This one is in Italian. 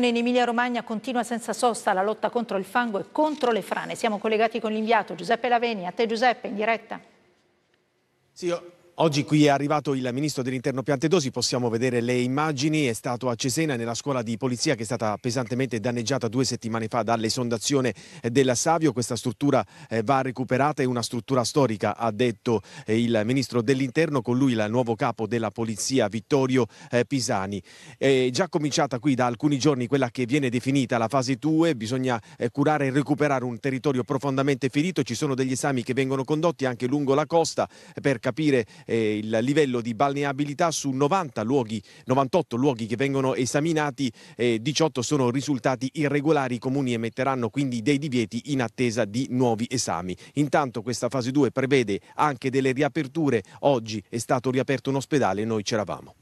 In Emilia-Romagna continua senza sosta la lotta contro il fango e contro le frane. Siamo collegati con l'inviato Giuseppe Laveni. A te Giuseppe, in diretta. Sì, io... Oggi qui è arrivato il ministro dell'interno Piantedosi, possiamo vedere le immagini, è stato a Cesena nella scuola di polizia che è stata pesantemente danneggiata due settimane fa dall'esondazione della Savio, questa struttura eh, va recuperata, è una struttura storica ha detto eh, il ministro dell'interno, con lui il nuovo capo della polizia Vittorio eh, Pisani. È già cominciata qui da alcuni giorni quella che viene definita la fase 2, bisogna curare e recuperare un territorio profondamente ferito, ci sono degli esami che vengono condotti anche lungo la costa per capire eh, il livello di balneabilità su 90 luoghi, 98 luoghi che vengono esaminati, eh, 18 sono risultati irregolari, i comuni emetteranno quindi dei divieti in attesa di nuovi esami. Intanto questa fase 2 prevede anche delle riaperture, oggi è stato riaperto un ospedale e noi c'eravamo.